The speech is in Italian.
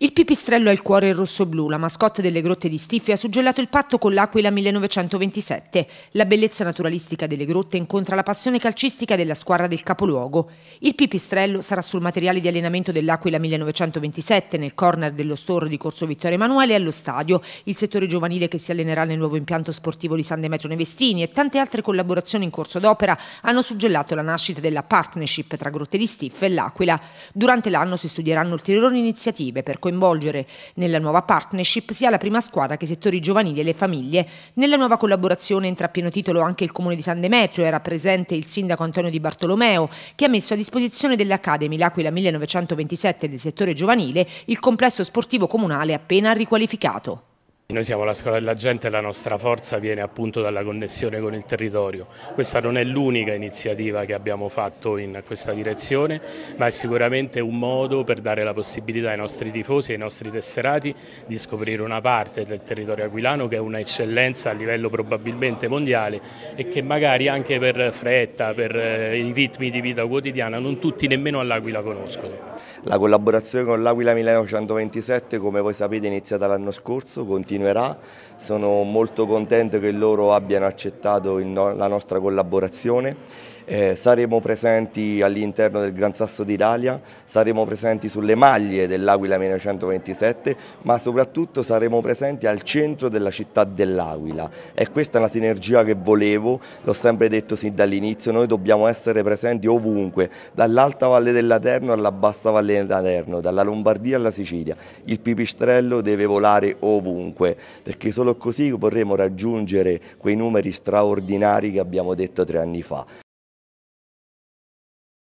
Il pipistrello ha il cuore rosso-blu, la mascotte delle grotte di Stiffia ha suggellato il patto con l'Aquila 1927. La bellezza naturalistica delle grotte incontra la passione calcistica della squadra del capoluogo. Il pipistrello sarà sul materiale di allenamento dell'Aquila 1927 nel corner dello store di Corso Vittorio Emanuele allo stadio, il settore giovanile che si allenerà nel nuovo impianto sportivo di San Demetrio Nevestini e tante altre collaborazioni in corso d'opera hanno suggellato la nascita della partnership tra Grotte di Stiffia e l'Aquila. Durante l'anno si studieranno ulteriori iniziative per coinvolgere nella nuova partnership sia la prima squadra che i settori giovanili e le famiglie. Nella nuova collaborazione entra a pieno titolo anche il comune di San Demetrio, era presente il sindaco Antonio Di Bartolomeo che ha messo a disposizione dell'Academy L'Aquila 1927 del settore giovanile il complesso sportivo comunale appena riqualificato. Noi siamo la scuola della gente e la nostra forza viene appunto dalla connessione con il territorio. Questa non è l'unica iniziativa che abbiamo fatto in questa direzione, ma è sicuramente un modo per dare la possibilità ai nostri tifosi e ai nostri tesserati di scoprire una parte del territorio aquilano che è un'eccellenza a livello probabilmente mondiale e che magari anche per fretta, per eh, i ritmi di vita quotidiana, non tutti nemmeno all'Aquila conoscono. La collaborazione con l'Aquila 1927, come voi sapete, è iniziata l'anno scorso, continua continuerà. Sono molto contento che loro abbiano accettato no la nostra collaborazione eh, saremo presenti all'interno del Gran Sasso d'Italia, saremo presenti sulle maglie dell'Aquila 1927, ma soprattutto saremo presenti al centro della città dell'Aquila. E questa è una sinergia che volevo, l'ho sempre detto sin dall'inizio, noi dobbiamo essere presenti ovunque, dall'alta valle dell'Aterno alla bassa valle dell'Aterno, dalla Lombardia alla Sicilia. Il pipistrello deve volare ovunque, perché solo così vorremmo raggiungere quei numeri straordinari che abbiamo detto tre anni fa.